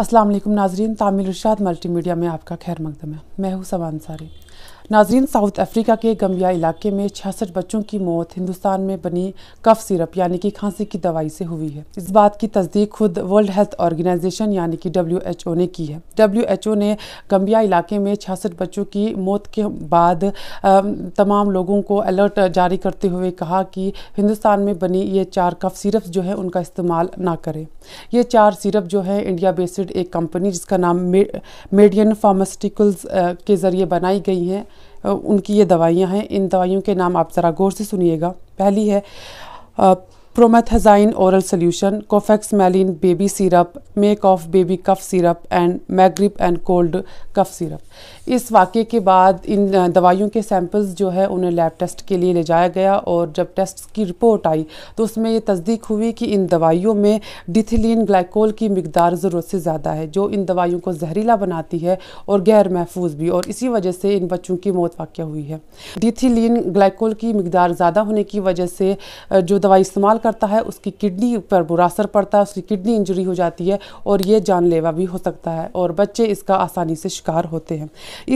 असलम नाजरीन तामिल multi multimedia में आपका खैर मकदम है मैं हूँ सवान सारी नाजरीन साउथ अफ्रीका के गम्बिया इलाके में छियासठ बच्चों की मौत हिंदुस्तान में बनी कफ सिरप यानी कि खांसी की दवाई से हुई है इस बात की तस्दीक खुद वर्ल्ड हेल्थ ऑर्गेनाइजेशन यानी कि डब्ल्यू ने की है डब्ल्यू ने गम्बिया इलाके में 66 बच्चों की मौत के बाद तमाम लोगों को अलर्ट जारी करते हुए कहा कि हिंदुस्तान में बनी ये चार कफ सिरप जो है उनका इस्तेमाल ना करें ये चार सिरप जो है इंडिया बेस्ड एक कंपनी जिसका नाम मेडियन फार्मास्यूटिकल्स के ज़रिए बनाई गई है हैं उनकी ये दवाइयाँ हैं इन दवाइयों के नाम आप ज़रा गौर से सुनिएगा पहली है प्रोमेथाजाइन ओरल सोल्यूशन मेलिन baby syrup Makoff baby cough syrup and Magrip and cold cough syrup इस वाक़े के बाद इन दवाइयों के सैम्पल्स जो है उन्हें लैब टेस्ट के लिए ले जाया गया और जब टेस्ट की रिपोर्ट आई तो उसमें ये तस्दीक हुई कि इन दवाइयों में डिथिलीन ग्लाइकोल की मकदार ज़रूरत से ज़्यादा है जो इन दवाइयों को जहरीला बनाती है और गैर महफूज भी और इसी वजह से इन बच्चों की मौत वाक़ हुई है डिथिलीन ग्लाइकोल की मकदार ज़्यादा होने की वजह से जो दवाई इस्तेमाल करता है उसकी किडनी पर बुरा असर पड़ता है उसकी किडनी इंजरी हो जाती है और ये जानलेवा भी हो सकता है और बच्चे इसका आसानी से शिकार होते हैं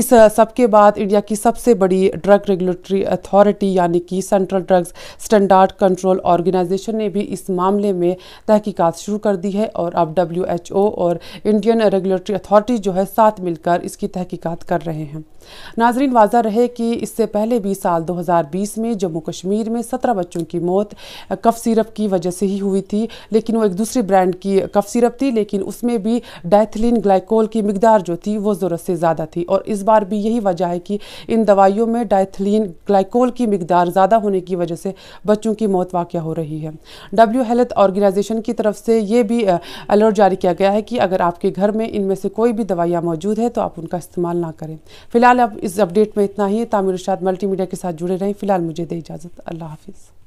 इस सब के बाद इंडिया की सबसे बड़ी ड्रग रेगुलेटरी अथॉरिटी यानी कि central drugs standard control organisation ने भी इस मामले में तहकीकत शुरू कर दी है और अब डब्ल्यू और इंडियन रेगुलेटरी अथॉरिटी जो है साथ मिलकर इसकी तहकीकत कर रहे हैं नाजरीन वाजा रहे कि इससे पहले भी साल 2020 में जम्मू कश्मीर में 17 बच्चों की मौत कफसी सिरप की वजह से ही हुई थी लेकिन वो एक दूसरी ब्रांड की कफ सिरप थी लेकिन उसमें भी डायथिलीन ग्लाइकोल की मकदार जो थी वो ज़रूरत से ज़्यादा थी और इस बार भी यही वजह है कि इन दवाइयों में डायथिलीन ग्लाइकोल की मकदार ज़्यादा होने की वजह से बच्चों की मौत वाक़ हो रही है डब्ल्यू हेल्थ ऑर्गेनाइजेशन की तरफ से ये भी अलर्ट जारी किया गया है कि अगर आपके घर में इनमें से कोई भी दवाइयाँ मौजूद है तो आप उनका इस्तेमाल ना करें फिलहाल अब इस अपडेट में इतना ही तामिर शाद मल्टी के साथ जुड़े रहें फिलहाल मुझे दे इजाज़त अल्लाह हाफिज़